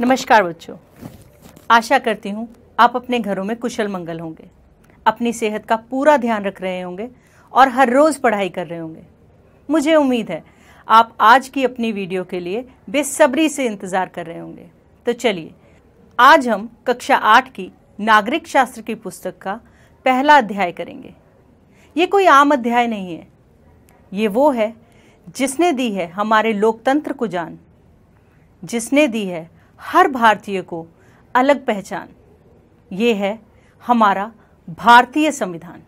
नमस्कार बच्चों आशा करती हूँ आप अपने घरों में कुशल मंगल होंगे अपनी सेहत का पूरा ध्यान रख रहे होंगे और हर रोज़ पढ़ाई कर रहे होंगे मुझे उम्मीद है आप आज की अपनी वीडियो के लिए बेसब्री से इंतज़ार कर रहे होंगे तो चलिए आज हम कक्षा आठ की नागरिक शास्त्र की पुस्तक का पहला अध्याय करेंगे ये कोई आम अध्याय नहीं है ये वो है जिसने दी है हमारे लोकतंत्र को जान जिसने दी है हर भारतीय को अलग पहचान ये है हमारा भारतीय संविधान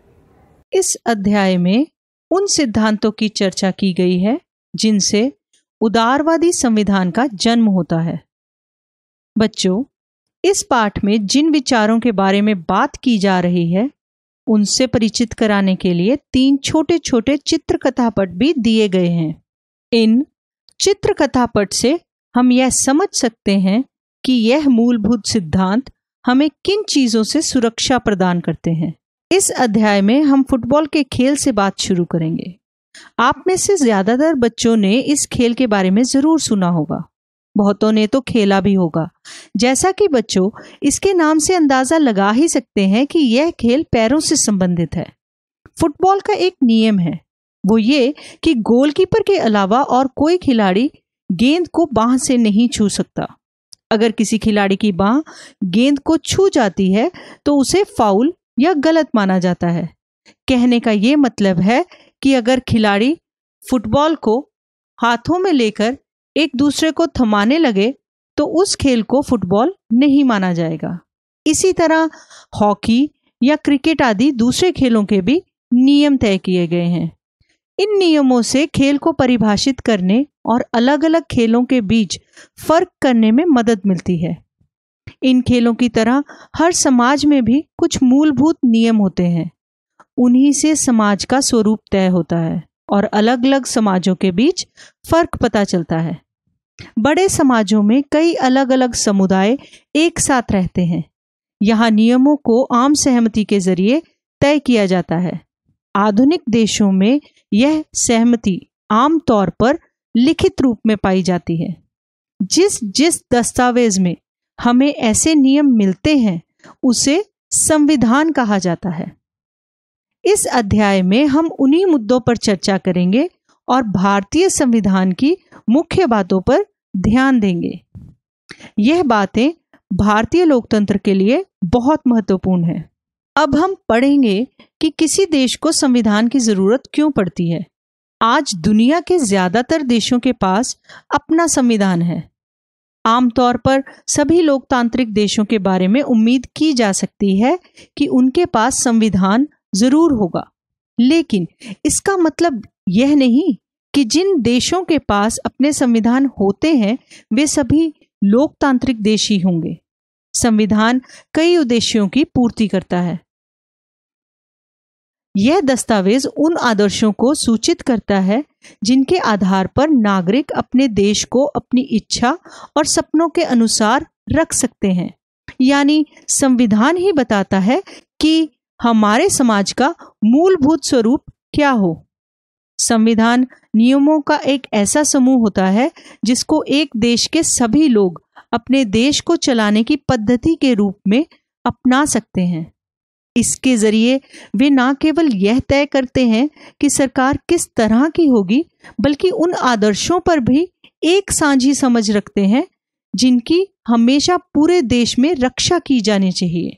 इस अध्याय में उन सिद्धांतों की चर्चा की गई है जिनसे उदारवादी संविधान का जन्म होता है बच्चों इस पाठ में जिन विचारों के बारे में बात की जा रही है उनसे परिचित कराने के लिए तीन छोटे छोटे चित्र कथापट भी दिए गए हैं इन चित्र कथापट से हम यह समझ सकते हैं कि यह मूलभूत सिद्धांत हमें किन चीज़ों से सुरक्षा प्रदान करते हैं इस अध्याय में हम फुटबॉल के खेल से बात शुरू करेंगे आप में से ज़्यादातर बच्चों ने इस खेल के बारे में ज़रूर सुना होगा बहुतों ने तो खेला भी होगा जैसा कि बच्चों इसके नाम से अंदाज़ा लगा ही सकते हैं कि यह खेल पैरों से संबंधित है फुटबॉल का एक नियम है वो ये कि गोलकीपर के अलावा और कोई खिलाड़ी गेंद को बाह से नहीं छू सकता अगर किसी खिलाड़ी की बाह गेंद को छू जाती है तो उसे फाउल या गलत माना जाता है कहने का ये मतलब है कि अगर खिलाड़ी फुटबॉल को हाथों में लेकर एक दूसरे को थमाने लगे तो उस खेल को फुटबॉल नहीं माना जाएगा इसी तरह हॉकी या क्रिकेट आदि दूसरे खेलों के भी नियम तय किए गए हैं इन नियमों से खेल को परिभाषित करने और अलग अलग खेलों के बीच फर्क करने में मदद मिलती है इन खेलों की तरह हर समाज में भी कुछ मूलभूत नियम होते हैं उन्हीं से समाज का स्वरूप तय होता है और अलग अलग समाजों के बीच फर्क पता चलता है बड़े समाजों में कई अलग अलग समुदाय एक साथ रहते हैं यहाँ नियमों को आम सहमति के जरिए तय किया जाता है आधुनिक देशों में यह सहमति आमतौर पर लिखित रूप में पाई जाती है जिस जिस दस्तावेज में हमें ऐसे नियम मिलते हैं उसे संविधान कहा जाता है इस अध्याय में हम उन्हीं मुद्दों पर चर्चा करेंगे और भारतीय संविधान की मुख्य बातों पर ध्यान देंगे यह बातें भारतीय लोकतंत्र के लिए बहुत महत्वपूर्ण है अब हम पढ़ेंगे कि किसी देश को संविधान की जरूरत क्यों पड़ती है आज दुनिया के ज्यादातर देशों के पास अपना संविधान है आमतौर पर सभी लोकतांत्रिक देशों के बारे में उम्मीद की जा सकती है कि उनके पास संविधान जरूर होगा लेकिन इसका मतलब यह नहीं कि जिन देशों के पास अपने संविधान होते हैं वे सभी लोकतांत्रिक देश ही होंगे संविधान कई उद्देश्यों की पूर्ति करता है यह दस्तावेज उन आदर्शों को सूचित करता है जिनके आधार पर नागरिक अपने देश को अपनी इच्छा और सपनों के अनुसार रख सकते हैं यानी संविधान ही बताता है कि हमारे समाज का मूलभूत स्वरूप क्या हो संविधान नियमों का एक ऐसा समूह होता है जिसको एक देश के सभी लोग अपने देश को चलाने की पद्धति के रूप में अपना सकते हैं इसके ज़रिए वे न केवल यह तय करते हैं कि सरकार किस तरह की होगी बल्कि उन आदर्शों पर भी एक साझी समझ रखते हैं जिनकी हमेशा पूरे देश में रक्षा की जानी चाहिए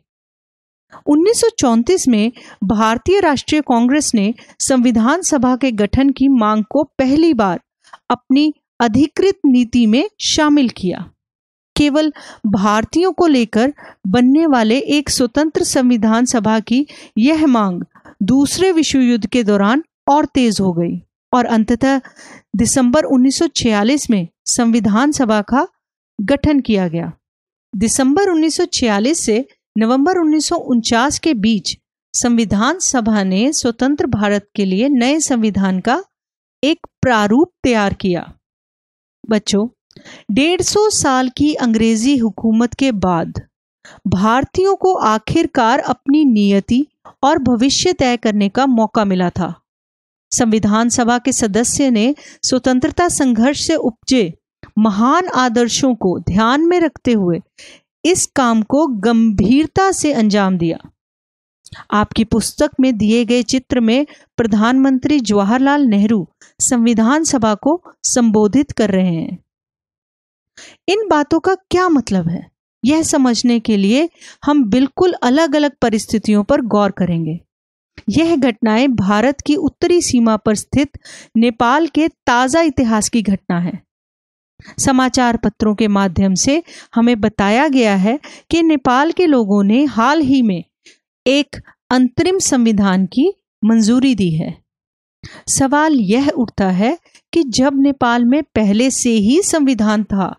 1934 में भारतीय राष्ट्रीय कांग्रेस ने संविधान सभा के गठन की मांग को पहली बार अपनी अधिकृत नीति में शामिल किया केवल भारतीयों को लेकर बनने वाले एक स्वतंत्र संविधान सभा की यह मांग दूसरे विश्व युद्ध के दौरान और तेज हो गई और अंततः दिसंबर 1946 में संविधान सभा का गठन किया गया दिसंबर 1946 से नवंबर उन्नीस के बीच संविधान सभा ने स्वतंत्र भारत के लिए नए संविधान का एक प्रारूप तैयार किया बच्चों डेढ़ सौ साल की अंग्रेजी हुकूमत के बाद भारतीयों को आखिरकार अपनी नियति और भविष्य तय करने का मौका मिला था संविधान सभा के सदस्य ने स्वतंत्रता संघर्ष से उपजे महान आदर्शों को ध्यान में रखते हुए इस काम को गंभीरता से अंजाम दिया आपकी पुस्तक में दिए गए चित्र में प्रधानमंत्री जवाहरलाल नेहरू संविधान सभा को संबोधित कर रहे हैं इन बातों का क्या मतलब है यह समझने के लिए हम बिल्कुल अलग अलग परिस्थितियों पर गौर करेंगे यह घटनाएं भारत की उत्तरी सीमा पर स्थित नेपाल के ताज़ा इतिहास की घटना है समाचार पत्रों के माध्यम से हमें बताया गया है कि नेपाल के लोगों ने हाल ही में एक अंतरिम संविधान की मंजूरी दी है सवाल यह उठता है कि जब नेपाल में पहले से ही संविधान था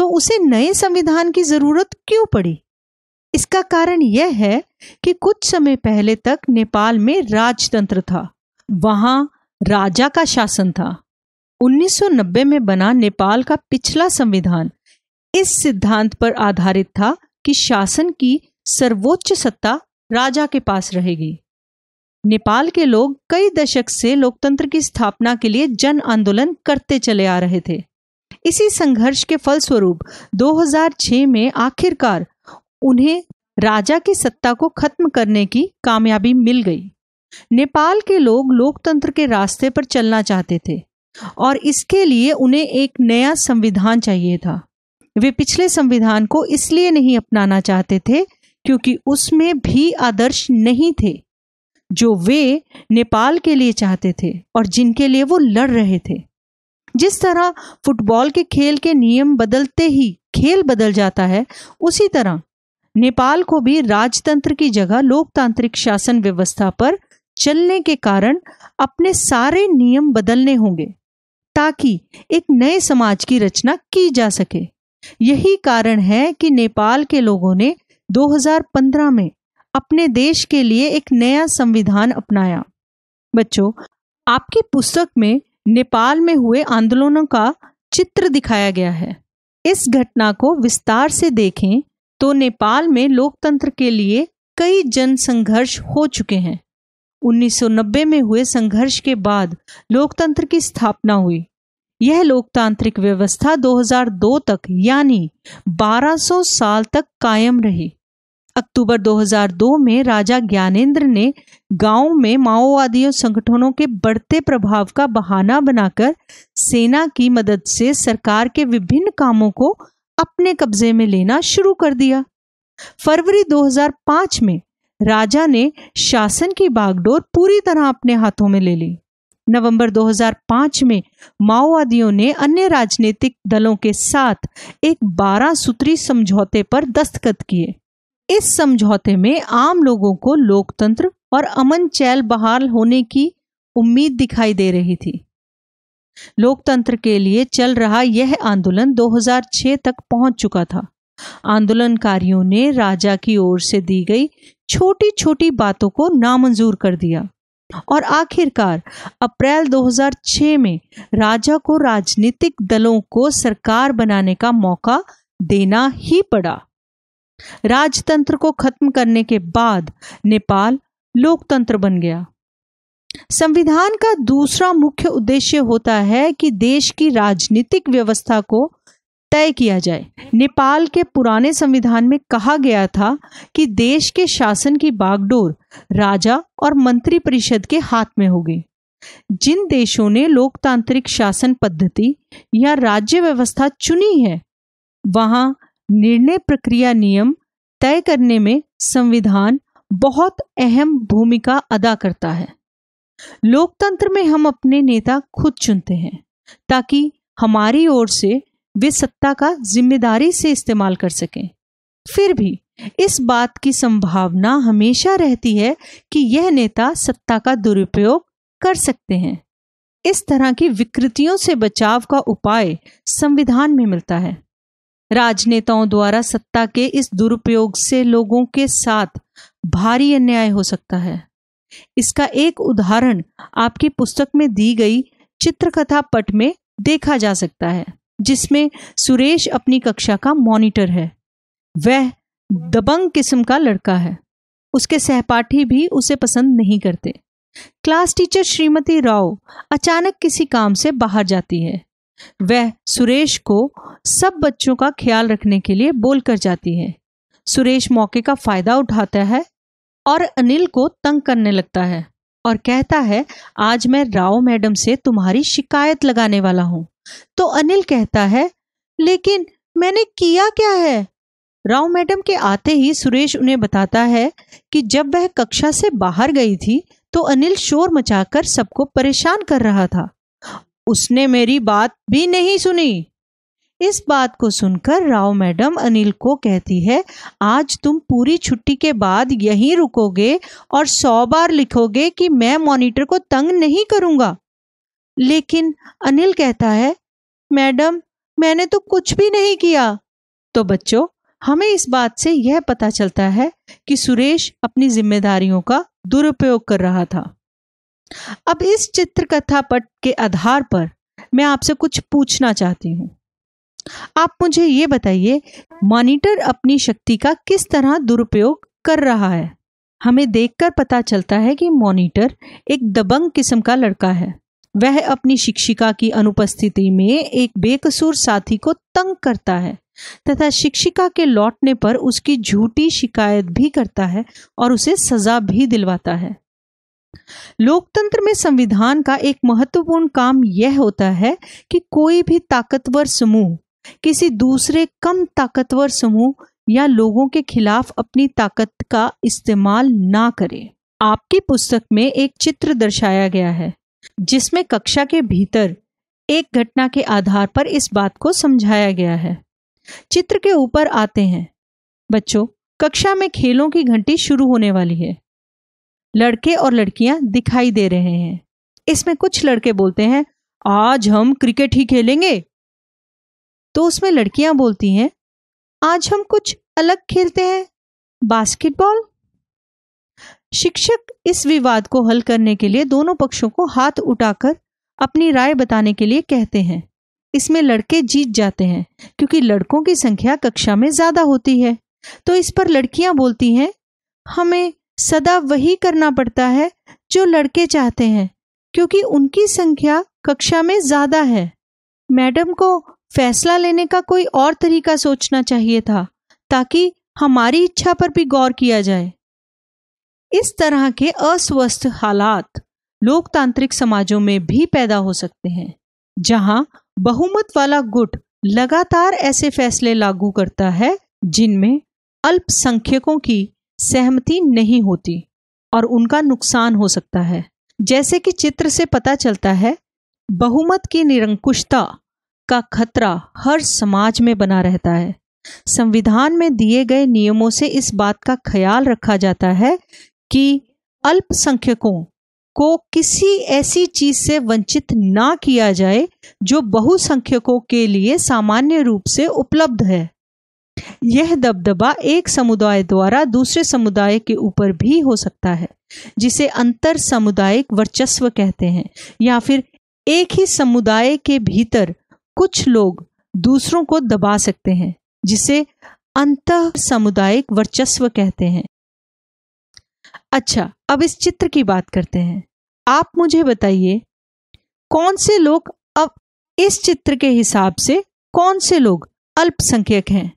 तो उसे नए संविधान की जरूरत क्यों पड़ी इसका कारण यह है कि कुछ समय पहले तक नेपाल में राजतंत्र था वहां राजा का शासन था 1990 में बना नेपाल का पिछला संविधान इस सिद्धांत पर आधारित था कि शासन की सर्वोच्च सत्ता राजा के पास रहेगी नेपाल के लोग कई दशक से लोकतंत्र की स्थापना के लिए जन आंदोलन करते चले आ रहे थे इसी संघर्ष के फलस्वरूप 2006 में आखिरकार उन्हें राजा की सत्ता को खत्म करने की कामयाबी मिल गई नेपाल के लोग लोकतंत्र के रास्ते पर चलना चाहते थे और इसके लिए उन्हें एक नया संविधान चाहिए था वे पिछले संविधान को इसलिए नहीं अपनाना चाहते थे क्योंकि उसमें भी आदर्श नहीं थे जो वे नेपाल के लिए चाहते थे और जिनके लिए वो लड़ रहे थे जिस तरह फुटबॉल के खेल के नियम बदलते ही खेल बदल जाता है उसी तरह नेपाल को भी राजतंत्र की जगह लोकतांत्रिक शासन व्यवस्था पर चलने के कारण अपने सारे नियम बदलने होंगे ताकि एक नए समाज की रचना की जा सके यही कारण है कि नेपाल के लोगों ने 2015 में अपने देश के लिए एक नया संविधान अपनाया बच्चों आपकी पुस्तक में नेपाल में हुए आंदोलनों का चित्र दिखाया गया है इस घटना को विस्तार से देखें तो नेपाल में लोकतंत्र के लिए कई जन संघर्ष हो चुके हैं 1990 में हुए संघर्ष के बाद लोकतंत्र की स्थापना हुई यह लोकतांत्रिक व्यवस्था 2002 तक यानी 1200 साल तक कायम रही अक्टूबर 2002 में राजा ज्ञानेंद्र ने गांव में माओवादियों संगठनों के बढ़ते प्रभाव का बहाना बनाकर सेना की मदद से सरकार के विभिन्न कामों को अपने कब्जे में लेना शुरू कर दिया फरवरी 2005 में राजा ने शासन की बागडोर पूरी तरह अपने हाथों में ले ली नवंबर 2005 में माओवादियों ने अन्य राजनीतिक दलों के साथ एक 12 सूत्री समझौते पर दस्तखत किए इस समझौते में आम लोगों को लोकतंत्र और अमन चैल बहाल होने की उम्मीद दिखाई दे रही थी लोकतंत्र के लिए चल रहा यह आंदोलन 2006 तक पहुंच चुका था आंदोलनकारियों ने राजा की ओर से दी गई छोटी छोटी बातों को नामंजूर कर दिया और आखिरकार अप्रैल 2006 में राजा को राजनीतिक दलों को सरकार बनाने का मौका देना ही पड़ा राजतंत्र को खत्म करने के बाद नेपाल लोकतंत्र बन गया संविधान का दूसरा मुख्य उद्देश्य होता है कि देश की राजनीतिक व्यवस्था को तय किया जाए नेपाल के पुराने संविधान में कहा गया था कि देश के शासन की बागडोर राजा और मंत्रिपरिषद के हाथ में होगी जिन देशों ने लोकतांत्रिक शासन पद्धति या राज्य व्यवस्था चुनी है वहां निर्णय प्रक्रिया नियम तय करने में संविधान बहुत अहम भूमिका अदा करता है लोकतंत्र में हम अपने नेता खुद चुनते हैं ताकि हमारी ओर से वे सत्ता का जिम्मेदारी से इस्तेमाल कर सकें फिर भी इस बात की संभावना हमेशा रहती है कि यह नेता सत्ता का दुरुपयोग कर सकते हैं इस तरह की विकृतियों से बचाव का उपाय संविधान में मिलता है राजनेताओं द्वारा सत्ता के इस दुरुपयोग से लोगों के साथ भारी अन्याय हो सकता है इसका एक उदाहरण आपकी पुस्तक में दी गई चित्रकथा पट में देखा जा सकता है जिसमें सुरेश अपनी कक्षा का मॉनिटर है वह दबंग किस्म का लड़का है उसके सहपाठी भी उसे पसंद नहीं करते क्लास टीचर श्रीमती राव अचानक किसी काम से बाहर जाती है वह सुरेश को सब बच्चों का ख्याल रखने के लिए बोलकर जाती है सुरेश मौके का फायदा उठाता है और अनिल को तंग करने लगता है और कहता है आज मैं राव मैडम से तुम्हारी शिकायत लगाने वाला हूं तो अनिल कहता है लेकिन मैंने किया क्या है राव मैडम के आते ही सुरेश उन्हें बताता है कि जब वह कक्षा से बाहर गई थी तो अनिल शोर मचाकर सबको परेशान कर रहा था उसने मेरी बात भी नहीं सुनी इस बात को सुनकर राव मैडम अनिल को कहती है आज तुम पूरी छुट्टी के बाद यहीं रुकोगे और सौ बार लिखोगे कि मैं मॉनिटर को तंग नहीं करूंगा लेकिन अनिल कहता है मैडम मैंने तो कुछ भी नहीं किया तो बच्चों हमें इस बात से यह पता चलता है कि सुरेश अपनी जिम्मेदारियों का दुरुपयोग कर रहा था अब इस कथा पट के आधार पर मैं आपसे कुछ पूछना चाहती हूँ आप मुझे ये बताइए मॉनिटर अपनी शक्ति का किस तरह दुरुपयोग कर रहा है हमें देखकर पता चलता है कि मॉनिटर एक दबंग किस्म का लड़का है वह अपनी शिक्षिका की अनुपस्थिति में एक बेकसूर साथी को तंग करता है तथा शिक्षिका के लौटने पर उसकी झूठी शिकायत भी करता है और उसे सजा भी दिलवाता है लोकतंत्र में संविधान का एक महत्वपूर्ण काम यह होता है कि कोई भी ताकतवर समूह किसी दूसरे कम ताकतवर समूह या लोगों के खिलाफ अपनी ताकत का इस्तेमाल ना करें आपकी पुस्तक में एक चित्र दर्शाया गया है जिसमें कक्षा के भीतर एक घटना के आधार पर इस बात को समझाया गया है चित्र के ऊपर आते हैं बच्चों कक्षा में खेलों की घंटी शुरू होने वाली है लड़के और लड़कियां दिखाई दे रहे हैं इसमें कुछ लड़के बोलते हैं आज हम क्रिकेट ही खेलेंगे तो उसमें लड़कियां बोलती हैं आज हम कुछ अलग खेलते हैं बास्केटबॉल शिक्षक इस विवाद को हल करने के लिए दोनों पक्षों को हाथ उठाकर अपनी राय बताने के लिए कहते हैं इसमें लड़के जीत जाते हैं क्योंकि लड़कों की संख्या कक्षा में ज्यादा होती है तो इस पर लड़कियां बोलती हैं हमें सदा वही करना पड़ता है जो लड़के चाहते हैं क्योंकि उनकी संख्या कक्षा में ज्यादा है मैडम को फैसला लेने का कोई और तरीका सोचना चाहिए था ताकि हमारी इच्छा पर भी गौर किया जाए इस तरह के अस्वस्थ हालात लोकतांत्रिक समाजों में भी पैदा हो सकते हैं जहां बहुमत वाला गुट लगातार ऐसे फैसले लागू करता है जिनमें अल्पसंख्यकों की सहमति नहीं होती और उनका नुकसान हो सकता है जैसे कि चित्र से पता चलता है बहुमत की निरंकुशता का खतरा हर समाज में बना रहता है संविधान में दिए गए नियमों से इस बात का ख्याल रखा जाता है कि अल्पसंख्यकों को किसी ऐसी चीज से वंचित ना किया जाए जो बहुसंख्यकों के लिए सामान्य रूप से उपलब्ध है यह दबदबा एक समुदाय द्वारा दूसरे समुदाय के ऊपर भी हो सकता है जिसे अंतर सामुदायिक वर्चस्व कहते हैं या फिर एक ही समुदाय के भीतर कुछ लोग दूसरों को दबा सकते हैं जिसे अंत सामुदायिक वर्चस्व कहते हैं अच्छा अब इस चित्र की बात करते हैं आप मुझे बताइए कौन से लोग अब इस चित्र के हिसाब से कौन से लोग अल्पसंख्यक हैं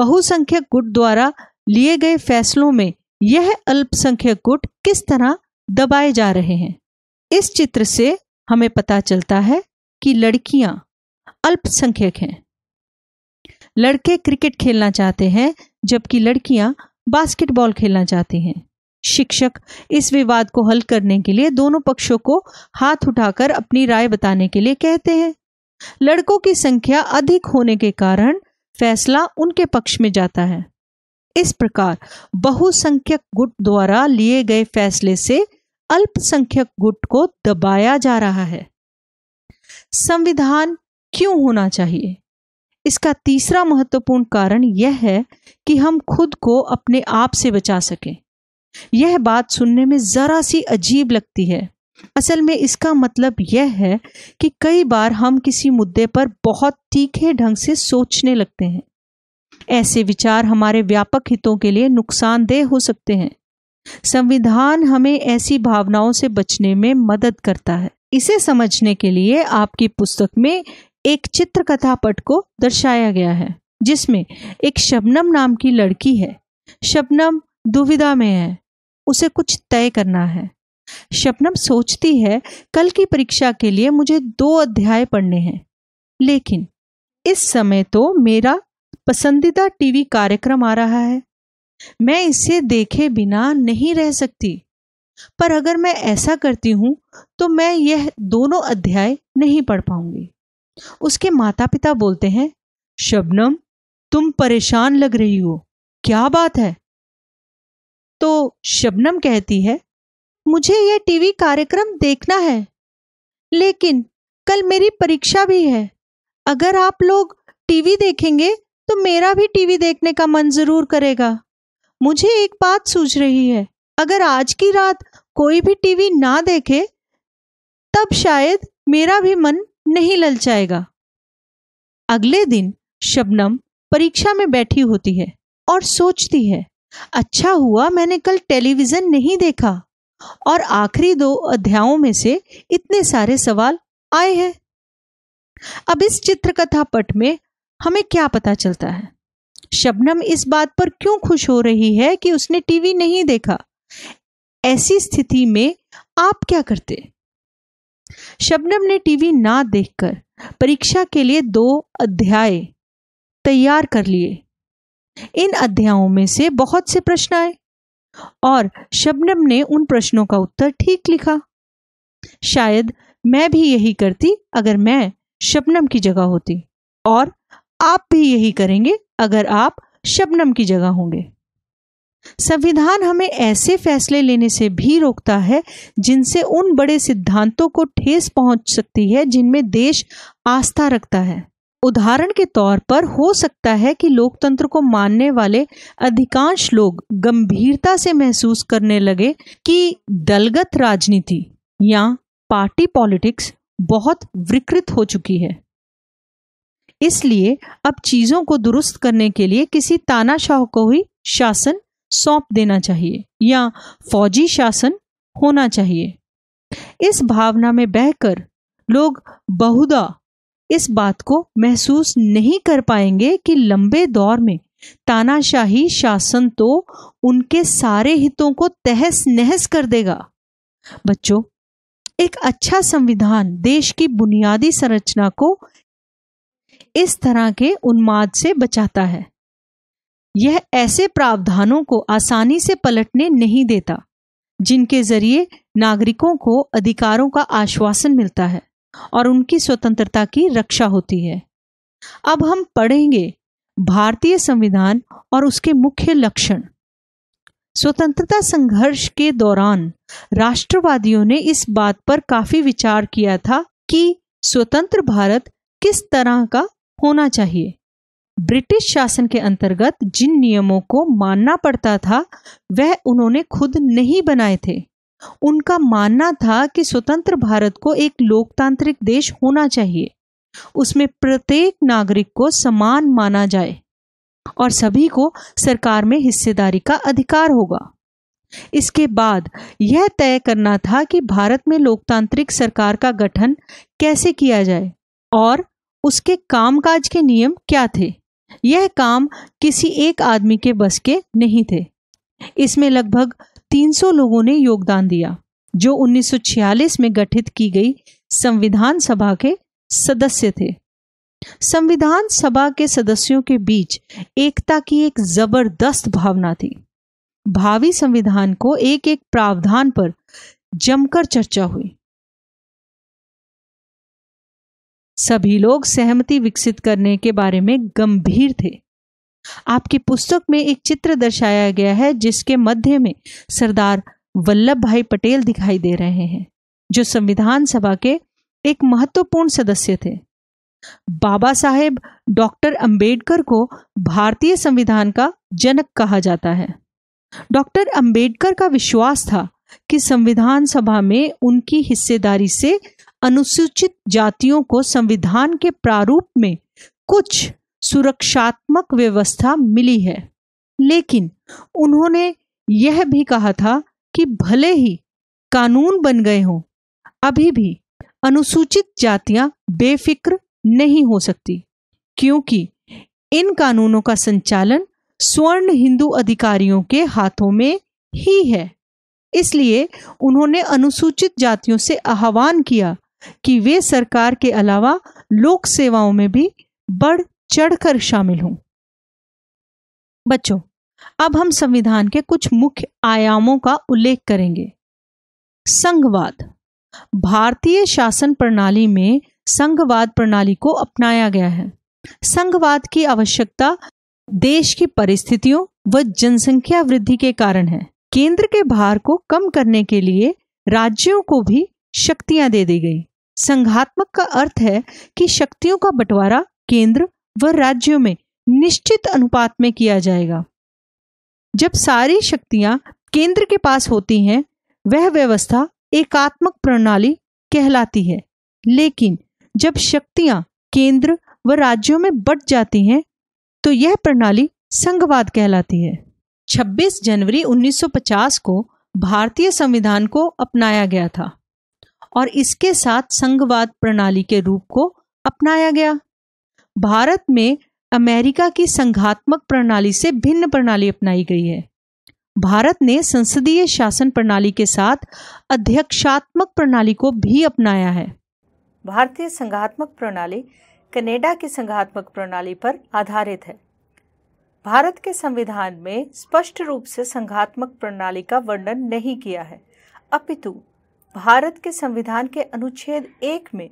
बहुसंख्यक गुट द्वारा लिए गए फैसलों में यह अल्पसंख्यक गुट किस तरह दबाए जा रहे हैं इस चित्र से हमें पता चलता है कि लड़कियां अल्पसंख्यक हैं लड़के क्रिकेट खेलना चाहते हैं जबकि लड़कियां बास्केटबॉल खेलना चाहती हैं शिक्षक इस विवाद को हल करने के लिए दोनों पक्षों को हाथ उठाकर अपनी राय बताने के लिए कहते हैं लड़कों की संख्या अधिक होने के कारण फैसला उनके पक्ष में जाता है इस प्रकार बहुसंख्यक गुट द्वारा लिए गए फैसले से अल्पसंख्यक गुट को दबाया जा रहा है संविधान क्यों होना चाहिए इसका तीसरा महत्वपूर्ण कारण यह है कि हम खुद को अपने आप से बचा सकें यह बात सुनने में ज़रा सी अजीब लगती है असल में इसका मतलब यह है कि कई बार हम किसी मुद्दे पर बहुत तीखे ढंग से सोचने लगते हैं ऐसे विचार हमारे व्यापक हितों के लिए नुकसानदेह हो सकते हैं संविधान हमें ऐसी भावनाओं से बचने में मदद करता है इसे समझने के लिए आपकी पुस्तक में एक चित्रकथा पट को दर्शाया गया है जिसमें एक शबनम नाम की लड़की है शबनम दुविधा में है उसे कुछ तय करना है शबनम सोचती है कल की परीक्षा के लिए मुझे दो अध्याय पढ़ने हैं लेकिन इस समय तो मेरा पसंदीदा टीवी कार्यक्रम आ रहा है मैं इसे देखे बिना नहीं रह सकती पर अगर मैं ऐसा करती हूँ तो मैं यह दोनों अध्याय नहीं पढ़ पाऊंगी उसके माता पिता बोलते हैं शबनम तुम परेशान लग रही हो क्या बात है तो शबनम कहती है मुझे यह टीवी कार्यक्रम देखना है लेकिन कल मेरी परीक्षा भी है अगर आप लोग टीवी देखेंगे तो मेरा भी टीवी देखने का मन जरूर करेगा मुझे एक बात सूझ रही है अगर आज की रात कोई भी टीवी ना देखे तब शायद मेरा भी मन नहीं ललचाएगा अगले दिन शबनम परीक्षा में बैठी होती है और सोचती है अच्छा हुआ मैंने कल टेलीविजन नहीं देखा और आखिरी दो अध्यायों में से इतने सारे सवाल आए हैं अब इस चित्रकथा पट में हमें क्या पता चलता है शबनम इस बात पर क्यों खुश हो रही है कि उसने टीवी नहीं देखा ऐसी स्थिति में आप क्या करते शबनम ने टीवी ना देखकर परीक्षा के लिए दो अध्याय तैयार कर लिए इन अध्यायों में से बहुत से प्रश्न आए और शबनम ने उन प्रश्नों का उत्तर ठीक लिखा शायद मैं भी यही करती अगर मैं शबनम की जगह होती और आप भी यही करेंगे अगर आप शबनम की जगह होंगे संविधान हमें ऐसे फैसले लेने से भी रोकता है जिनसे उन बड़े सिद्धांतों को ठेस पहुंच सकती है जिनमें देश आस्था रखता है उदाहरण के तौर पर हो सकता है कि लोकतंत्र को मानने वाले अधिकांश लोग गंभीरता से महसूस करने लगे कि दलगत राजनीति या पार्टी पॉलिटिक्स बहुत विकृत हो चुकी है इसलिए अब चीज़ों को दुरुस्त करने के लिए किसी तानाशाह को ही शासन सौंप देना चाहिए या फौजी शासन होना चाहिए इस भावना में बहकर लोग बहुधा इस बात को महसूस नहीं कर पाएंगे कि लंबे दौर में तानाशाही शासन तो उनके सारे हितों को तहस नहस कर देगा बच्चों एक अच्छा संविधान देश की बुनियादी संरचना को इस तरह के उन्माद से बचाता है यह ऐसे प्रावधानों को आसानी से पलटने नहीं देता जिनके जरिए नागरिकों को अधिकारों का आश्वासन मिलता है और उनकी स्वतंत्रता की रक्षा होती है अब हम पढ़ेंगे भारतीय संविधान और उसके मुख्य लक्षण स्वतंत्रता संघर्ष के दौरान राष्ट्रवादियों ने इस बात पर काफी विचार किया था कि स्वतंत्र भारत किस तरह का होना चाहिए ब्रिटिश शासन के अंतर्गत जिन नियमों को मानना पड़ता था वह उन्होंने खुद नहीं बनाए थे उनका मानना था कि स्वतंत्र भारत को एक लोकतांत्रिक देश होना चाहिए उसमें प्रत्येक नागरिक को समान माना जाए और सभी को सरकार में हिस्सेदारी का अधिकार होगा इसके बाद यह तय करना था कि भारत में लोकतांत्रिक सरकार का गठन कैसे किया जाए और उसके कामकाज के नियम क्या थे यह काम किसी एक आदमी के बस के नहीं थे इसमें लगभग 300 लोगों ने योगदान दिया जो 1946 में गठित की गई संविधान सभा के सदस्य थे संविधान सभा के सदस्यों के बीच एकता की एक जबरदस्त भावना थी भावी संविधान को एक एक प्रावधान पर जमकर चर्चा हुई सभी लोग सहमति विकसित करने के बारे में गंभीर थे आपकी पुस्तक में एक चित्र दर्शाया गया है जिसके मध्य में सरदार वल्लभ भाई पटेल दिखाई दे रहे हैं जो संविधान सभा के एक महत्वपूर्ण सदस्य थे बाबा साहेब डॉक्टर अंबेडकर को भारतीय संविधान का जनक कहा जाता है डॉक्टर अंबेडकर का विश्वास था कि संविधान सभा में उनकी हिस्सेदारी से अनुसूचित जातियों को संविधान के प्रारूप में कुछ सुरक्षात्मक व्यवस्था मिली है लेकिन उन्होंने यह भी कहा था कि भले ही कानून बन गए हों अभी भी अनुसूचित जातियां बेफिक्र नहीं हो सकती क्योंकि इन कानूनों का संचालन स्वर्ण हिंदू अधिकारियों के हाथों में ही है इसलिए उन्होंने अनुसूचित जातियों से आह्वान किया कि वे सरकार के अलावा लोक सेवाओं में भी बढ़ चढ़कर शामिल हों बच्चों अब हम संविधान के कुछ मुख्य आयामों का उल्लेख करेंगे संघवाद भारतीय शासन प्रणाली में संघवाद प्रणाली को अपनाया गया है संघवाद की आवश्यकता देश की परिस्थितियों व जनसंख्या वृद्धि के कारण है केंद्र के भार को कम करने के लिए राज्यों को भी शक्तियां दे दी गई संघात्मक का अर्थ है कि शक्तियों का बंटवारा केंद्र व राज्यों में निश्चित अनुपात में किया जाएगा जब सारी शक्तियां केंद्र के पास होती हैं वह व्यवस्था एकात्मक प्रणाली कहलाती है लेकिन जब शक्तियां केंद्र व राज्यों में बट जाती हैं तो यह प्रणाली संघवाद कहलाती है 26 जनवरी 1950 को भारतीय संविधान को अपनाया गया था और इसके साथ संघवाद प्रणाली के रूप को अपनाया गया भारत में अमेरिका की संघात्मक प्रणाली से भिन्न प्रणाली अपनाई गई है भारत ने संसदीय शासन प्रणाली के साथ अध्यक्षात्मक प्रणाली को भी अपनाया है भारतीय संघात्मक प्रणाली कनाडा की संघात्मक प्रणाली पर आधारित है भारत के संविधान में स्पष्ट रूप से संघात्मक प्रणाली का वर्णन नहीं किया है अपितु भारत के संविधान के अनुच्छेद एक में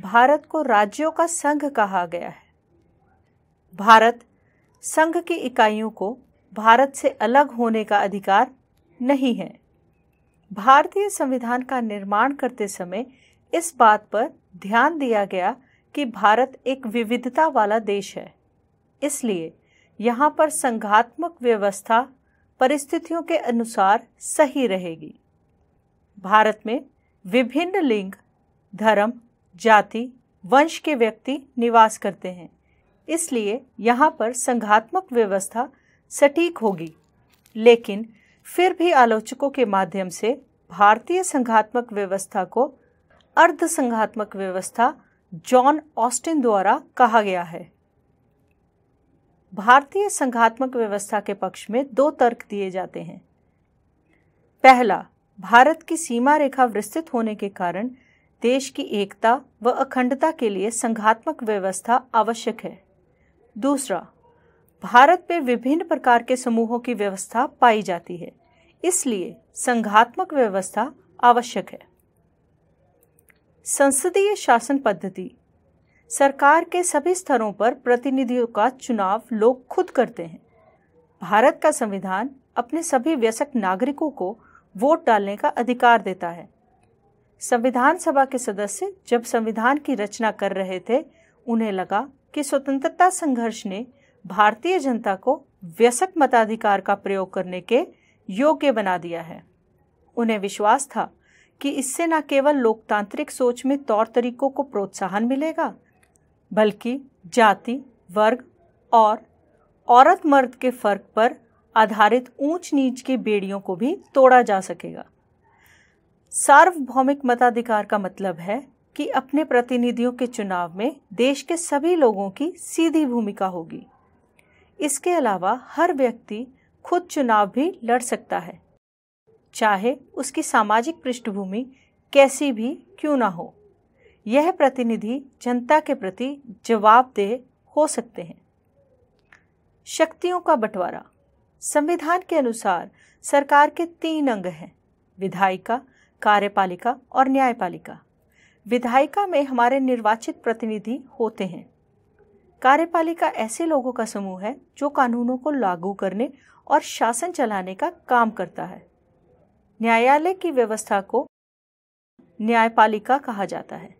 भारत को राज्यों का संघ कहा गया है भारत संघ की इकाइयों को भारत से अलग होने का अधिकार नहीं है भारतीय संविधान का निर्माण करते समय इस बात पर ध्यान दिया गया कि भारत एक विविधता वाला देश है इसलिए यहाँ पर संघात्मक व्यवस्था परिस्थितियों के अनुसार सही रहेगी भारत में विभिन्न लिंग धर्म जाति वंश के व्यक्ति निवास करते हैं इसलिए यहाँ पर संघात्मक व्यवस्था सटीक होगी लेकिन फिर भी आलोचकों के माध्यम से भारतीय संघात्मक व्यवस्था को अर्ध संघात्मक व्यवस्था जॉन ऑस्टिन द्वारा कहा गया है भारतीय संघात्मक व्यवस्था के पक्ष में दो तर्क दिए जाते हैं पहला भारत की सीमा रेखा विस्तृत होने के कारण देश की एकता व अखंडता के लिए संघात्मक व्यवस्था आवश्यक है दूसरा भारत में विभिन्न प्रकार के समूहों की व्यवस्था पाई जाती है इसलिए संघात्मक व्यवस्था आवश्यक है संसदीय शासन पद्धति सरकार के सभी स्तरों पर प्रतिनिधियों का चुनाव लोग खुद करते हैं भारत का संविधान अपने सभी व्यसक नागरिकों को वोट डालने का अधिकार देता है संविधान सभा के सदस्य जब संविधान की रचना कर रहे थे उन्हें लगा कि स्वतंत्रता संघर्ष ने भारतीय जनता को व्यसक मताधिकार का प्रयोग करने के योग्य बना दिया है उन्हें विश्वास था कि इससे न केवल लोकतांत्रिक सोच में तौर तरीकों को प्रोत्साहन मिलेगा बल्कि जाति वर्ग और औरत मर्द के फर्क पर आधारित ऊंच नीच की बेड़ियों को भी तोड़ा जा सकेगा सार्वभौमिक मताधिकार का मतलब है कि अपने प्रतिनिधियों के चुनाव में देश के सभी लोगों की सीधी भूमिका होगी इसके अलावा हर व्यक्ति खुद चुनाव भी लड़ सकता है चाहे उसकी सामाजिक पृष्ठभूमि कैसी भी क्यों ना हो यह प्रतिनिधि जनता के प्रति जवाबदेह हो सकते हैं शक्तियों का बंटवारा संविधान के अनुसार सरकार के तीन अंग हैं विधायिका कार्यपालिका और न्यायपालिका विधायिका में हमारे निर्वाचित प्रतिनिधि होते हैं कार्यपालिका ऐसे लोगों का समूह है जो कानूनों को लागू करने और शासन चलाने का काम करता है न्यायालय की व्यवस्था को न्यायपालिका कहा जाता है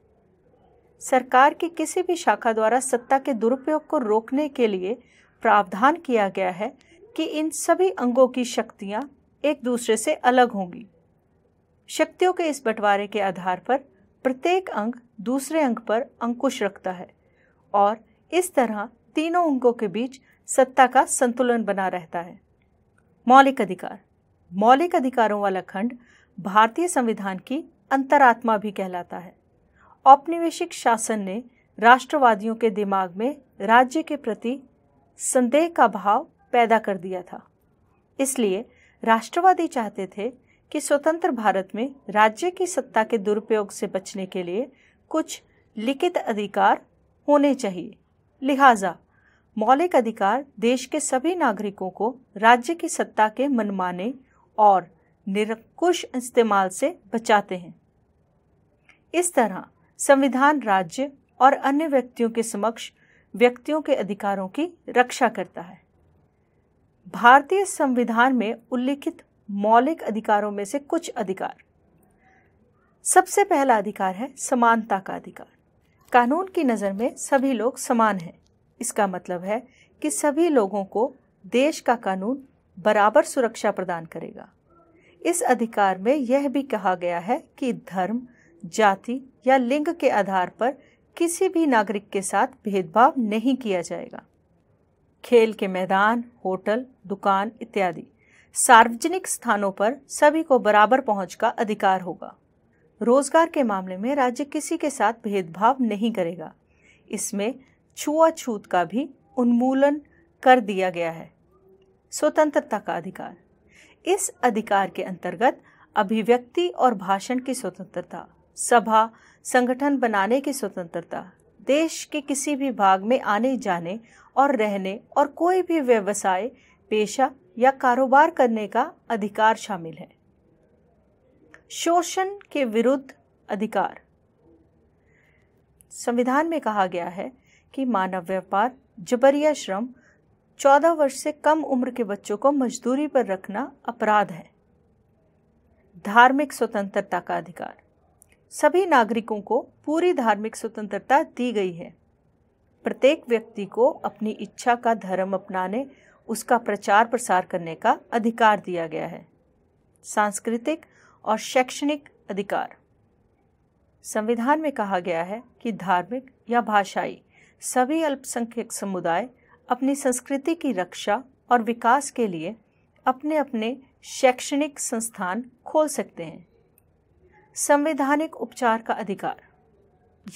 सरकार की किसी भी शाखा द्वारा सत्ता के दुरुपयोग को रोकने के लिए प्रावधान किया गया है कि इन सभी अंगों की शक्तियां एक दूसरे से अलग होंगी शक्तियों के इस बंटवारे के आधार पर प्रत्येक अंग दूसरे अंग पर अंकुश रखता है और इस तरह तीनों अंगों के बीच सत्ता का संतुलन बना रहता है मौलिक अधिकार मौलिक अधिकारों वाला खंड भारतीय संविधान की अंतरात्मा भी कहलाता है औपनिवेशिक शासन ने राष्ट्रवादियों के दिमाग में राज्य के प्रति संदेह का भाव पैदा कर दिया था इसलिए राष्ट्रवादी चाहते थे कि स्वतंत्र भारत में राज्य की सत्ता के दुरुपयोग से बचने के लिए कुछ लिखित अधिकार होने चाहिए लिहाजा मौलिक अधिकार देश के सभी नागरिकों को राज्य की सत्ता के मनमाने और निरंकुश इस्तेमाल से बचाते हैं इस तरह संविधान राज्य और अन्य व्यक्तियों के समक्ष व्यक्तियों के अधिकारों की रक्षा करता है भारतीय संविधान में उल्लिखित मौलिक अधिकारों में से कुछ अधिकार सबसे पहला अधिकार है समानता का अधिकार कानून की नज़र में सभी लोग समान हैं इसका मतलब है कि सभी लोगों को देश का कानून बराबर सुरक्षा प्रदान करेगा इस अधिकार में यह भी कहा गया है कि धर्म जाति या लिंग के आधार पर किसी भी नागरिक के साथ भेदभाव नहीं किया जाएगा खेल के मैदान होटल दुकान इत्यादि सार्वजनिक स्थानों पर सभी को बराबर पहुंच का अधिकार होगा रोजगार के मामले में राज्य किसी के साथ भेदभाव नहीं करेगा इसमें छुआछूत का भी उन्मूलन कर दिया गया है स्वतंत्रता का अधिकार इस अधिकार के अंतर्गत अभिव्यक्ति और भाषण की स्वतंत्रता सभा संगठन बनाने की स्वतंत्रता देश के किसी भी भाग में आने जाने और रहने और कोई भी व्यवसाय पेशा या कारोबार करने का अधिकार शामिल है शोषण के विरुद्ध अधिकार संविधान में कहा गया है कि मानव व्यापार जबरिया श्रम चौदह वर्ष से कम उम्र के बच्चों को मजदूरी पर रखना अपराध है धार्मिक स्वतंत्रता का अधिकार सभी नागरिकों को पूरी धार्मिक स्वतंत्रता दी गई है प्रत्येक व्यक्ति को अपनी इच्छा का धर्म अपनाने उसका प्रचार प्रसार करने का अधिकार दिया गया है सांस्कृतिक और शैक्षणिक अधिकार संविधान में कहा गया है कि धार्मिक या भाषाई सभी अल्पसंख्यक समुदाय अपनी संस्कृति की रक्षा और विकास के लिए अपने अपने शैक्षणिक संस्थान खोल सकते हैं संवैधानिक उपचार का अधिकार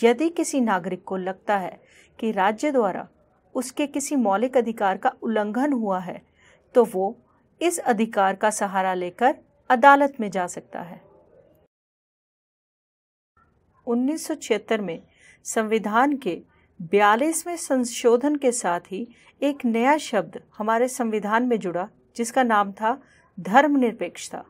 यदि किसी नागरिक को लगता है कि राज्य द्वारा उसके किसी मौलिक अधिकार का उल्लंघन हुआ है तो वो इस अधिकार का सहारा लेकर अदालत में जा सकता है 1976 में संविधान के बयालीसवें संशोधन के साथ ही एक नया शब्द हमारे संविधान में जुड़ा जिसका नाम था धर्मनिरपेक्षता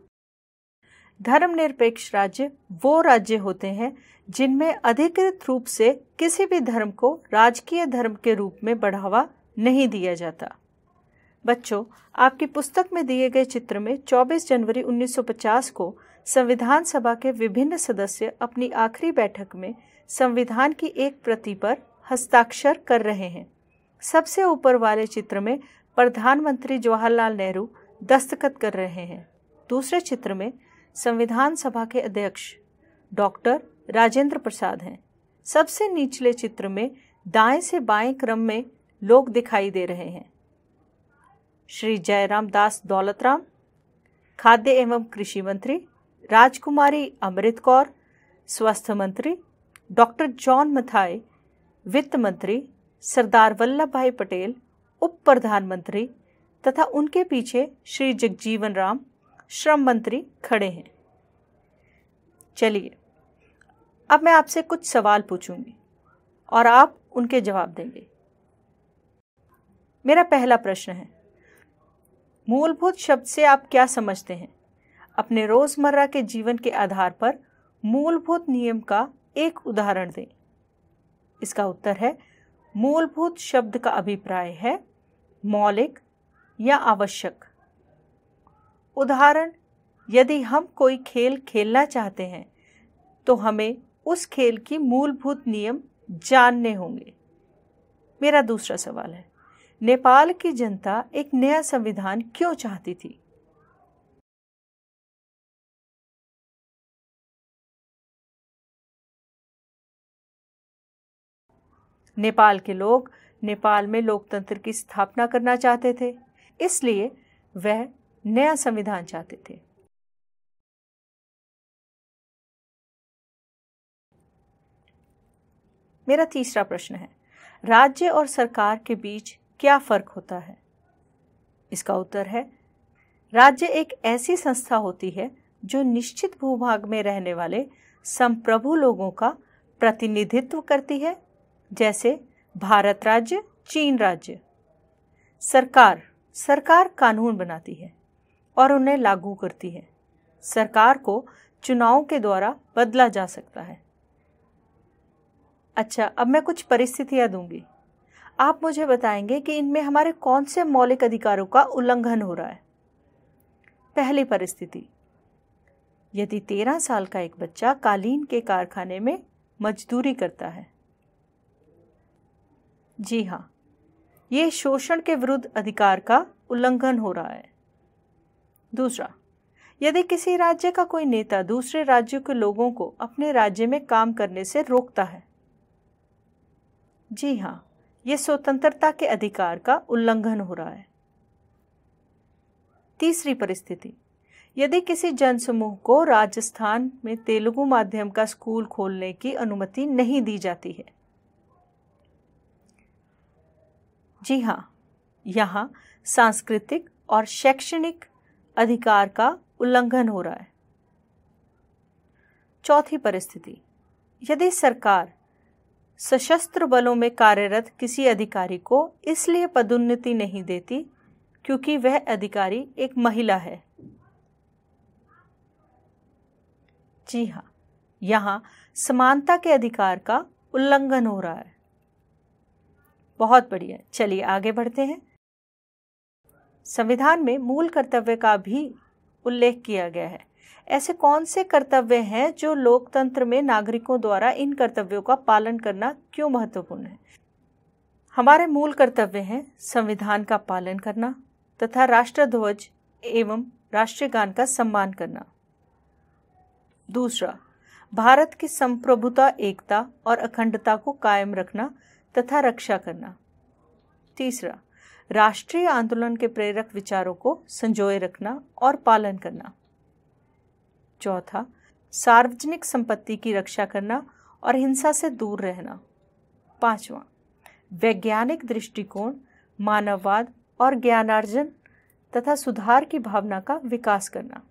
धर्मनिरपेक्ष राज्य वो राज्य होते हैं जिनमें अधिकृत रूप से किसी भी धर्म को राजकीय धर्म के रूप में बढ़ावा नहीं दिया जाता बच्चों आपकी पुस्तक में दिए गए चित्र में 24 जनवरी 1950 को संविधान सभा के विभिन्न सदस्य अपनी आखिरी बैठक में संविधान की एक प्रति पर हस्ताक्षर कर रहे हैं सबसे ऊपर वाले चित्र में प्रधानमंत्री जवाहरलाल नेहरू दस्तखत कर रहे हैं दूसरे चित्र में संविधान सभा के अध्यक्ष डॉक्टर राजेंद्र प्रसाद हैं सबसे निचले चित्र में दाएं से बाएं क्रम में लोग दिखाई दे रहे हैं श्री जयराम दास दौलतराम खाद्य एवं कृषि मंत्री राजकुमारी अमृत कौर स्वास्थ्य मंत्री डॉक्टर जॉन मथाई वित्त मंत्री सरदार वल्लभ भाई पटेल उप प्रधानमंत्री तथा उनके पीछे श्री जगजीवन राम श्रम मंत्री खड़े हैं चलिए अब मैं आपसे कुछ सवाल पूछूंगी और आप उनके जवाब देंगे मेरा पहला प्रश्न है मूलभूत शब्द से आप क्या समझते हैं अपने रोज़मर्रा के जीवन के आधार पर मूलभूत नियम का एक उदाहरण दें इसका उत्तर है मूलभूत शब्द का अभिप्राय है मौलिक या आवश्यक उदाहरण यदि हम कोई खेल खेलना चाहते हैं तो हमें उस खेल की मूलभूत नियम जानने होंगे मेरा दूसरा सवाल है नेपाल की जनता एक नया संविधान क्यों चाहती थी नेपाल के लोग नेपाल में लोकतंत्र की स्थापना करना चाहते थे इसलिए वह नया संविधान चाहते थे मेरा तीसरा प्रश्न है राज्य और सरकार के बीच क्या फर्क होता है इसका उत्तर है राज्य एक ऐसी संस्था होती है जो निश्चित भूभाग में रहने वाले संप्रभु लोगों का प्रतिनिधित्व करती है जैसे भारत राज्य चीन राज्य सरकार सरकार कानून बनाती है और उन्हें लागू करती है सरकार को चुनाव के द्वारा बदला जा सकता है अच्छा अब मैं कुछ परिस्थितियां दूंगी आप मुझे बताएंगे कि इनमें हमारे कौन से मौलिक अधिकारों का उल्लंघन हो रहा है पहली परिस्थिति यदि तेरह साल का एक बच्चा कालीन के कारखाने में मजदूरी करता है जी हाँ ये शोषण के विरुद्ध अधिकार का उल्लंघन हो रहा है दूसरा यदि किसी राज्य का कोई नेता दूसरे राज्यों के लोगों को अपने राज्य में काम करने से रोकता है जी हाँ ये स्वतंत्रता के अधिकार का उल्लंघन हो रहा है तीसरी परिस्थिति यदि किसी जनसमूह को राजस्थान में तेलुगु माध्यम का स्कूल खोलने की अनुमति नहीं दी जाती है जी हाँ यहाँ सांस्कृतिक और शैक्षणिक अधिकार का उल्लंघन हो रहा है चौथी परिस्थिति यदि सरकार सशस्त्र बलों में कार्यरत किसी अधिकारी को इसलिए पदोन्नति नहीं देती क्योंकि वह अधिकारी एक महिला है जी हाँ यहाँ समानता के अधिकार का उल्लंघन हो रहा है बहुत बढ़िया चलिए आगे बढ़ते हैं संविधान में मूल कर्तव्य का भी उल्लेख किया गया है ऐसे कौन से कर्तव्य हैं जो लोकतंत्र में नागरिकों द्वारा इन कर्तव्यों का पालन करना क्यों महत्वपूर्ण है हमारे मूल कर्तव्य हैं संविधान का पालन करना तथा राष्ट्रध्वज एवं राष्ट्रीय गान का सम्मान करना दूसरा भारत की संप्रभुता एकता और अखंडता को कायम रखना तथा रक्षा करना तीसरा राष्ट्रीय आंदोलन के प्रेरक विचारों को संजोए रखना और पालन करना चौथा सार्वजनिक संपत्ति की रक्षा करना और हिंसा से दूर रहना पांचवा वैज्ञानिक दृष्टिकोण मानववाद और ज्ञानार्जन तथा सुधार की भावना का विकास करना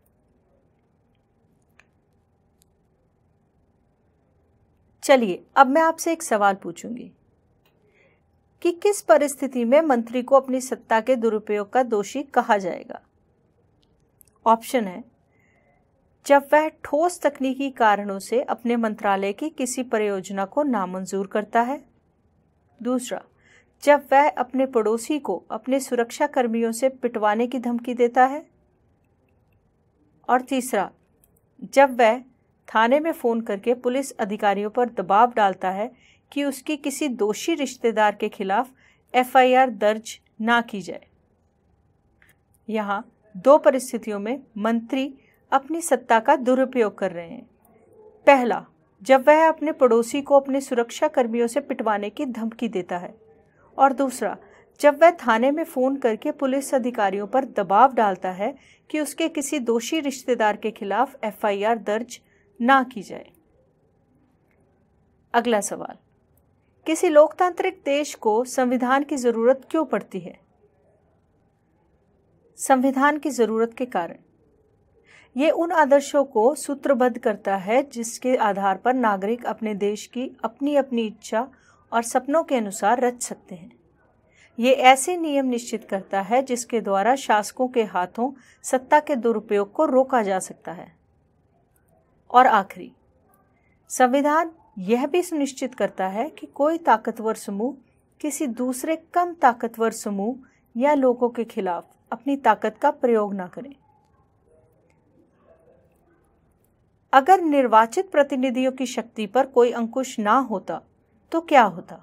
चलिए अब मैं आपसे एक सवाल पूछूंगी कि किस परिस्थिति में मंत्री को अपनी सत्ता के दुरुपयोग का दोषी कहा जाएगा ऑप्शन है जब वह ठोस तकनीकी कारणों से अपने मंत्रालय की किसी परियोजना को नामंजूर करता है दूसरा जब वह अपने पड़ोसी को अपने सुरक्षा कर्मियों से पिटवाने की धमकी देता है और तीसरा जब वह थाने में फ़ोन करके पुलिस अधिकारियों पर दबाव डालता है कि उसके किसी दोषी रिश्तेदार के खिलाफ एफआईआर दर्ज ना की जाए यहाँ दो परिस्थितियों में मंत्री अपनी सत्ता का दुरुपयोग कर रहे हैं पहला जब वह अपने पड़ोसी को अपने सुरक्षा कर्मियों से पिटवाने की धमकी देता है और दूसरा जब वह थाने में फ़ोन करके पुलिस अधिकारियों पर दबाव डालता है कि उसके किसी दोषी रिश्तेदार के खिलाफ एफआईआर दर्ज ना की जाए अगला सवाल किसी लोकतांत्रिक देश को संविधान की ज़रूरत क्यों पड़ती है संविधान की ज़रूरत के कारण ये उन आदर्शों को सूत्रबद्ध करता है जिसके आधार पर नागरिक अपने देश की अपनी अपनी इच्छा और सपनों के अनुसार रच सकते हैं ये ऐसे नियम निश्चित करता है जिसके द्वारा शासकों के हाथों सत्ता के दुरुपयोग को रोका जा सकता है और आखिरी संविधान यह भी सुनिश्चित करता है कि कोई ताकतवर समूह किसी दूसरे कम ताकतवर समूह या लोगों के खिलाफ अपनी ताकत का प्रयोग न करें अगर निर्वाचित प्रतिनिधियों की शक्ति पर कोई अंकुश ना होता तो क्या होता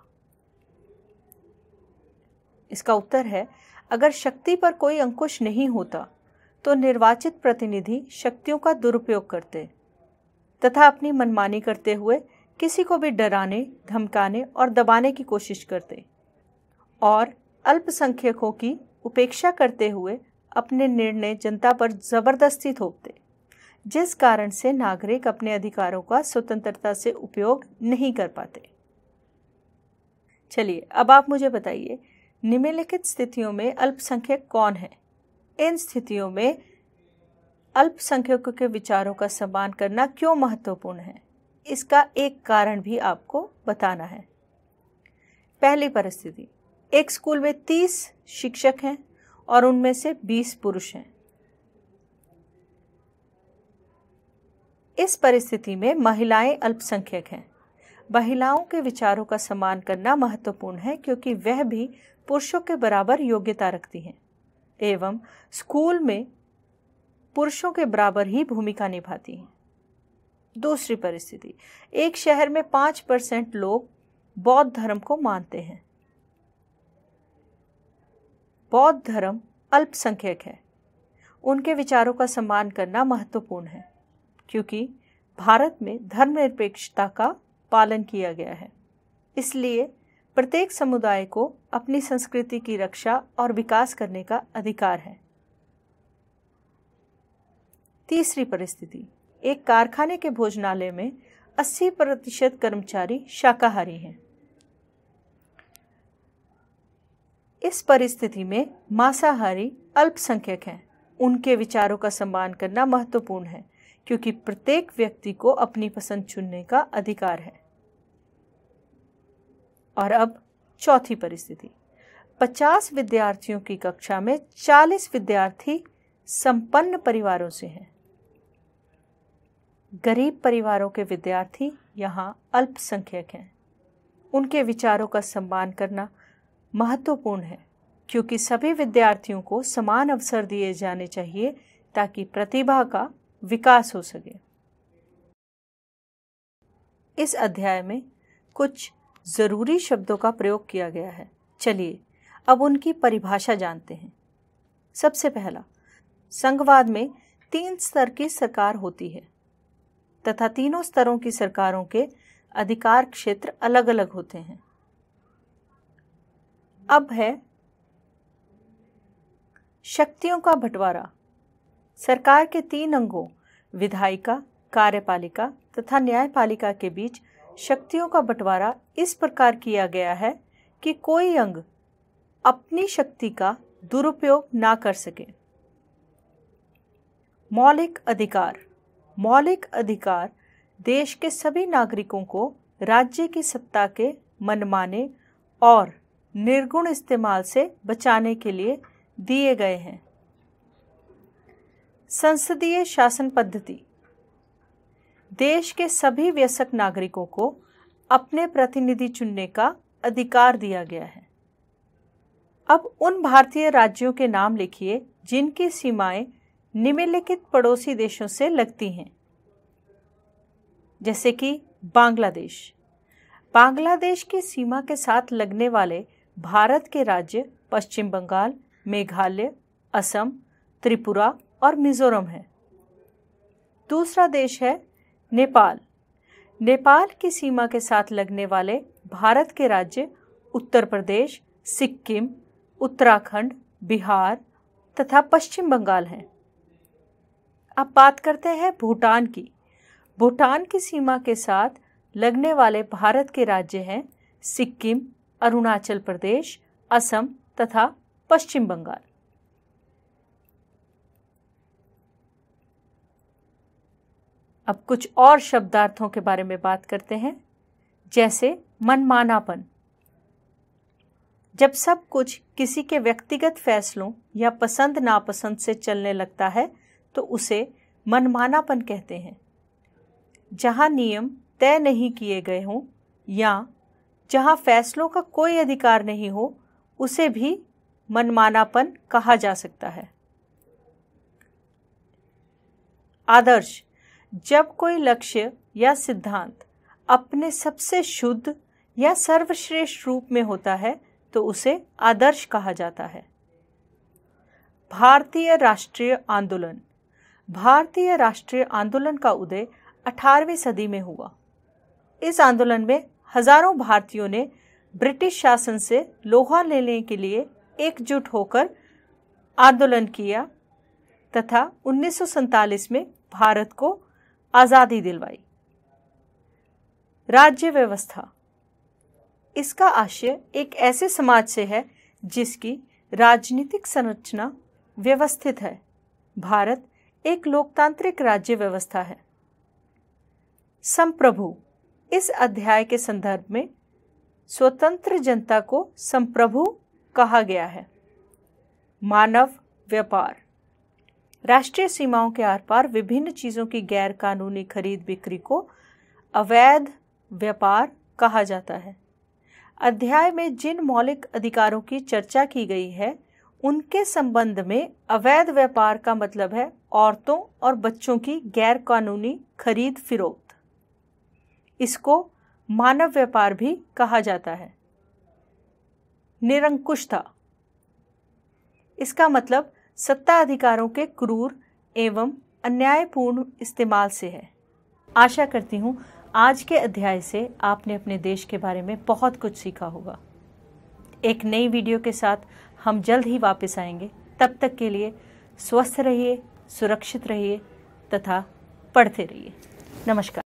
इसका उत्तर है अगर शक्ति पर कोई अंकुश नहीं होता तो निर्वाचित प्रतिनिधि शक्तियों का दुरुपयोग करते तथा अपनी मनमानी करते हुए किसी को भी डराने धमकाने और दबाने की कोशिश करते और अल्पसंख्यकों की उपेक्षा करते हुए अपने निर्णय जनता पर ज़बरदस्ती थोपते जिस कारण से नागरिक अपने अधिकारों का स्वतंत्रता से उपयोग नहीं कर पाते चलिए अब आप मुझे बताइए निम्नलिखित स्थितियों में अल्पसंख्यक कौन है इन स्थितियों में अल्पसंख्यकों के विचारों का सम्मान करना क्यों महत्वपूर्ण है इसका एक कारण भी आपको बताना है पहली परिस्थिति एक स्कूल में तीस शिक्षक हैं और उनमें से बीस पुरुष हैं इस परिस्थिति में महिलाएं अल्पसंख्यक हैं महिलाओं के विचारों का सम्मान करना महत्वपूर्ण है क्योंकि वह भी पुरुषों के बराबर योग्यता रखती हैं एवं स्कूल में पुरुषों के बराबर ही भूमिका निभाती हैं दूसरी परिस्थिति एक शहर में पांच परसेंट लोग बौद्ध धर्म को मानते हैं बौद्ध धर्म अल्पसंख्यक है उनके विचारों का सम्मान करना महत्वपूर्ण है क्योंकि भारत में धर्मनिरपेक्षता का पालन किया गया है इसलिए प्रत्येक समुदाय को अपनी संस्कृति की रक्षा और विकास करने का अधिकार है तीसरी परिस्थिति एक कारखाने के भोजनालय में 80 प्रतिशत कर्मचारी शाकाहारी हैं इस परिस्थिति में मांसाहारी अल्पसंख्यक हैं उनके विचारों का सम्मान करना महत्वपूर्ण है क्योंकि प्रत्येक व्यक्ति को अपनी पसंद चुनने का अधिकार है और अब चौथी परिस्थिति 50 विद्यार्थियों की कक्षा में 40 विद्यार्थी संपन्न परिवारों से हैं गरीब परिवारों के विद्यार्थी यहाँ अल्पसंख्यक हैं उनके विचारों का सम्मान करना महत्वपूर्ण है क्योंकि सभी विद्यार्थियों को समान अवसर दिए जाने चाहिए ताकि प्रतिभा का विकास हो सके इस अध्याय में कुछ ज़रूरी शब्दों का प्रयोग किया गया है चलिए अब उनकी परिभाषा जानते हैं सबसे पहला संघवाद में तीन स्तर की सरकार होती है तथा तीनों स्तरों की सरकारों के अधिकार क्षेत्र अलग अलग होते हैं अब है शक्तियों का बंटवारा सरकार के तीन अंगों विधायिका कार्यपालिका तथा न्यायपालिका के बीच शक्तियों का बंटवारा इस प्रकार किया गया है कि कोई अंग अपनी शक्ति का दुरुपयोग ना कर सके मौलिक अधिकार मौलिक अधिकार देश के सभी नागरिकों को राज्य की सत्ता के मनमाने और निर्गुण इस्तेमाल से बचाने के लिए दिए गए हैं संसदीय शासन पद्धति देश के सभी व्यसक नागरिकों को अपने प्रतिनिधि चुनने का अधिकार दिया गया है अब उन भारतीय राज्यों के नाम लिखिए जिनकी सीमाएं निम्नलिखित पड़ोसी देशों से लगती हैं जैसे कि बांग्लादेश बांग्लादेश की सीमा के साथ लगने वाले भारत के राज्य पश्चिम बंगाल मेघालय असम त्रिपुरा और मिजोरम है दूसरा देश है नेपाल नेपाल की सीमा के साथ लगने वाले भारत के राज्य उत्तर प्रदेश सिक्किम उत्तराखंड बिहार तथा पश्चिम बंगाल हैं अब बात करते हैं भूटान की भूटान की सीमा के साथ लगने वाले भारत के राज्य हैं सिक्किम अरुणाचल प्रदेश असम तथा पश्चिम बंगाल अब कुछ और शब्दार्थों के बारे में बात करते हैं जैसे मनमानापन जब सब कुछ किसी के व्यक्तिगत फैसलों या पसंद नापसंद से चलने लगता है तो उसे मनमानापन कहते हैं जहाँ नियम तय नहीं किए गए हों या जहाँ फैसलों का कोई अधिकार नहीं हो उसे भी मनमानापन कहा जा सकता है आदर्श जब कोई लक्ष्य या सिद्धांत अपने सबसे शुद्ध या सर्वश्रेष्ठ रूप में होता है तो उसे आदर्श कहा जाता है भारतीय राष्ट्रीय आंदोलन भारतीय राष्ट्रीय आंदोलन का उदय 18वीं सदी में हुआ इस आंदोलन में हजारों भारतीयों ने ब्रिटिश शासन से लोहा लेने के लिए एकजुट होकर आंदोलन किया तथा उन्नीस में भारत को आज़ादी दिलवाई राज्य व्यवस्था इसका आशय एक ऐसे समाज से है जिसकी राजनीतिक संरचना व्यवस्थित है भारत एक लोकतांत्रिक राज्य व्यवस्था है संप्रभु इस अध्याय के संदर्भ में स्वतंत्र जनता को संप्रभु कहा गया है मानव व्यापार राष्ट्रीय सीमाओं के आर पार विभिन्न चीज़ों की गैर कानूनी खरीद बिक्री को अवैध व्यापार कहा जाता है अध्याय में जिन मौलिक अधिकारों की चर्चा की गई है उनके संबंध में अवैध व्यापार का मतलब है औरतों और बच्चों की गैर कानूनी खरीद फिरोख्त इसको मानव व्यापार भी कहा जाता है निरंकुशता इसका मतलब सत्ता अधिकारों के क्रूर एवं अन्यायपूर्ण इस्तेमाल से है आशा करती हूँ आज के अध्याय से आपने अपने देश के बारे में बहुत कुछ सीखा होगा एक नई वीडियो के साथ हम जल्द ही वापस आएंगे तब तक के लिए स्वस्थ रहिए सुरक्षित रहिए तथा पढ़ते रहिए नमस्कार